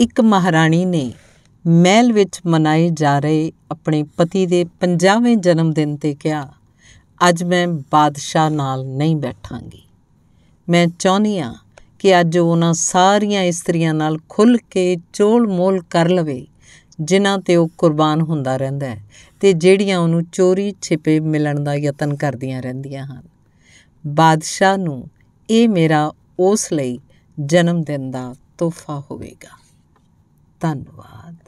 ਇੱਕ ਮਹਾਰਾਣੀ ਨੇ ਮਹਿਲ ਵਿੱਚ ਮਨਾਏ ਜਾ ਰਹੇ ਆਪਣੇ ਪਤੀ ਦੇ 50ਵੇਂ ਜਨਮ ਦਿਨ ਤੇ ਕਿਹਾ ਅੱਜ ਮੈਂ ਬਾਦਸ਼ਾਹ ਨਾਲ ਨਹੀਂ ਬੈਠਾਂਗੀ ਮੈਂ ਚਾਹੁੰਦੀ ਆ ਕਿ ਅੱਜ ਉਹਨਾਂ ਸਾਰੀਆਂ ਇਸਤਰੀਆਂ ਨਾਲ ਖੁੱਲ ਕੇ ਚੋਲ ਮੋਲ ਕਰ ਲਵੇ ਜਿਨ੍ਹਾਂ ਤੇ ਉਹ ਕੁਰਬਾਨ ਹੁੰਦਾ ਰਹਿੰਦਾ ਹੈ ਤੇ ਜਿਹੜੀਆਂ ਉਹਨੂੰ ਚੋਰੀ ਛਿਪੇ ਮਿਲਣ ਦਾ ਯਤਨ ਕਰਦੀਆਂ ਰਹਿੰਦੀਆਂ ਹਨ ਬਾਦਸ਼ਾਹ ਨੂੰ ਇਹ ਮੇਰਾ ਉਸ ਲਈ ਜਨਮ ਦਿਨ ਦਾ ਤੋਹਫਾ ਹੋਵੇਗਾ ਧੰਨਵਾਦ